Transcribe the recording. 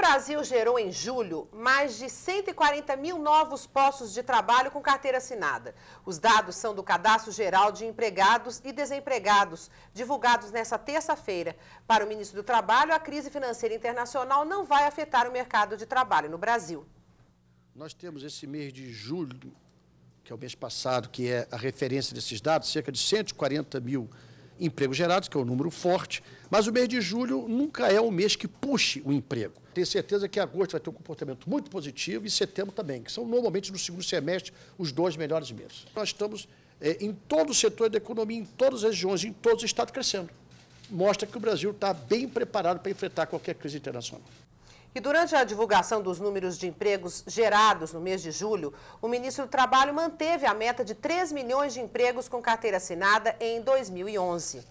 Brasil gerou em julho mais de 140 mil novos postos de trabalho com carteira assinada. Os dados são do Cadastro Geral de Empregados e Desempregados, divulgados nesta terça-feira. Para o ministro do Trabalho, a crise financeira internacional não vai afetar o mercado de trabalho no Brasil. Nós temos esse mês de julho, que é o mês passado, que é a referência desses dados, cerca de 140 mil empregos gerados, que é um número forte, mas o mês de julho nunca é o mês que puxe o emprego. Tenho certeza que agosto vai ter um comportamento muito positivo e setembro também, que são normalmente no segundo semestre os dois melhores meses. Nós estamos é, em todo o setor da economia, em todas as regiões, em todos os estados crescendo. Mostra que o Brasil está bem preparado para enfrentar qualquer crise internacional. E durante a divulgação dos números de empregos gerados no mês de julho, o ministro do Trabalho manteve a meta de 3 milhões de empregos com carteira assinada em 2011.